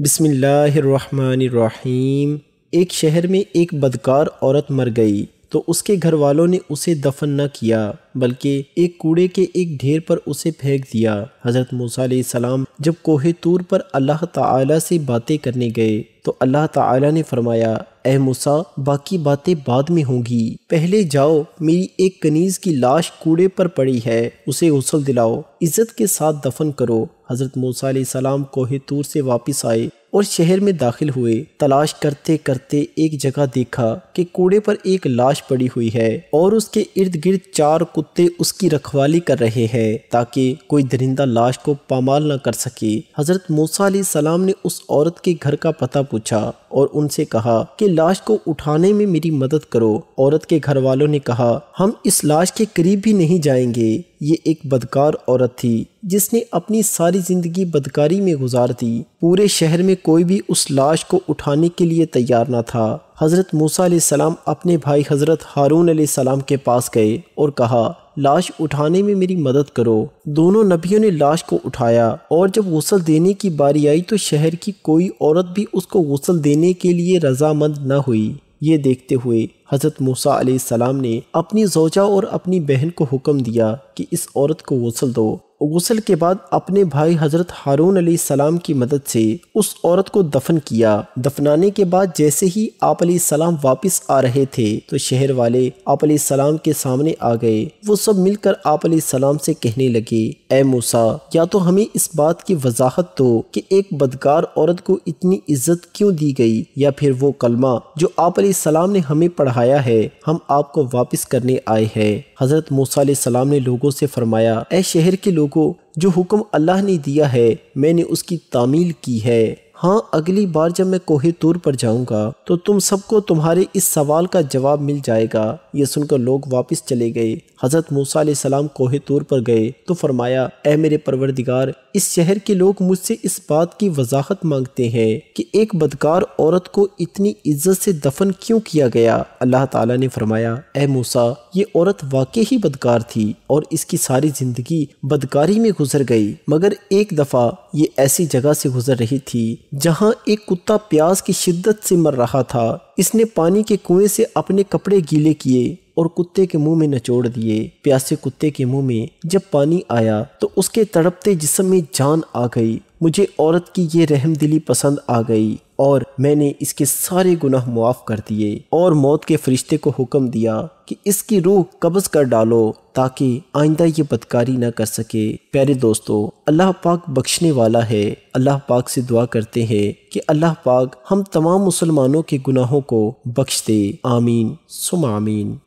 बिसमीम एक शहर में एक बदकार औरत मर गई तो उसके घर वालों ने उसे दफन न किया बल्कि एक कूड़े के एक ढेर पर उसे फेंक दिया हज़रत मूसा सलाम जब कोहे तूर पर अल्लाह ताला से बातें करने गए तो अल्लाह ताला ने फरमाया ए मूसा बाकी बातें बाद में होंगी पहले जाओ मेरी एक कनीज की लाश कूड़े पर पड़ी है उसे गसल दिलाओ इज्जत के साथ दफन करो हजरत मूसा सलाम कोहे तूर से वापस आए और शहर में दाखिल हुए तलाश करते करते एक जगह देखा कि कूड़े पर एक लाश पड़ी हुई है और उसके इर्द गिर्द चार कुत्ते उसकी रखवाली कर रहे हैं ताकि कोई दरिंदा लाश को पामाल न कर सके हजरत मूसा सलाम ने उस औरत के घर का पता पूछा और उनसे कहा कि लाश को उठाने में मेरी मदद करो औरत के घर वालों ने कहा हम इस लाश के करीब भी नहीं जाएंगे ये एक बदकार औरत थी जिसने अपनी सारी ज़िंदगी बदकारी में गुजार दी पूरे शहर में कोई भी उस लाश को उठाने के लिए तैयार ना था हज़रत मूसा सलाम अपने भाई हज़रत हारून सलाम के पास गए और कहा लाश उठाने में मेरी मदद करो दोनों नबियों ने लाश को उठाया और जब गसल देने की बारी आई तो शहर की कोई औरत भी उसको गसल देने के लिए रजामंद न हुई ये देखते हुए हज़रत मूसा सलाम ने अपनी जोजा और अपनी बहन को हुक्म दिया कि इस औरत को गसल दो गसल के बाद अपने भाई हज़रत हारून अली सलाम की मदद से उस औरत को दफन किया दफनाने के बाद जैसे ही आप सलाम वापस आ रहे थे तो शहर वाले आप सलाम के सामने आ गए वो सब मिलकर आप सलाम से कहने लगे ए मूसा या तो हमें इस बात की वजाहत दो कि एक बदकार औरत को इतनी इज्जत क्यों दी गई या फिर वो कलमा जो आप सलाम ने हमें पढ़ाया है हम आपको वापस करने आए हैं हज़रत मूसा सलाम ने लोगों से फरमाया ए शहर के लोगों जो हुक्म अल्लाह ने दिया है मैंने उसकी तामील की है हाँ अगली बार जब मैं कोहे तूर पर जाऊंगा तो तुम सबको तुम्हारे इस सवाल का जवाब मिल जाएगा ये सुनकर लोग वापस चले गए हज़रत मूसा सलाम कोहे तूर पर गए तो फरमाया ए मेरे परवरदिगार इस शहर के लोग मुझसे इस बात की वजाहत मांगते हैं कि एक बदकार औरत को इतनी इज्जत से दफन क्यों किया गया अल्लाह ताला ने फरमाया ए मूसा ये औरत वाकई ही बदकार थी और इसकी सारी जिंदगी बदकारी में गुजर गई मगर एक दफ़ा ये ऐसी जगह से गुजर रही थी जहाँ एक कुत्ता प्यास की शिद्दत से मर रहा था इसने पानी के कुएं से अपने कपड़े गीले किए और कुत्ते के मुंह में नचोड़ दिए प्यासे कुत्ते के मुंह में जब पानी आया तो उसके तड़पते जिसम में जान आ गई मुझे औरत की ये रहम दिली पसंद आ गई और मैंने इसके सारे गुनाह मुआफ़ कर दिए और मौत के फरिश्ते को हुक्म दिया कि इसकी रूह कब्ज़ कर डालो ताकि आइंदा ये बदकारी ना कर सके प्यारे दोस्तों अल्लाह पाक बख्शने वाला है अल्लाह पाक से दुआ करते हैं कि अल्लाह पाक हम तमाम मुसलमानों के गुनाहों को बख्श दे आमीन सुम आमीन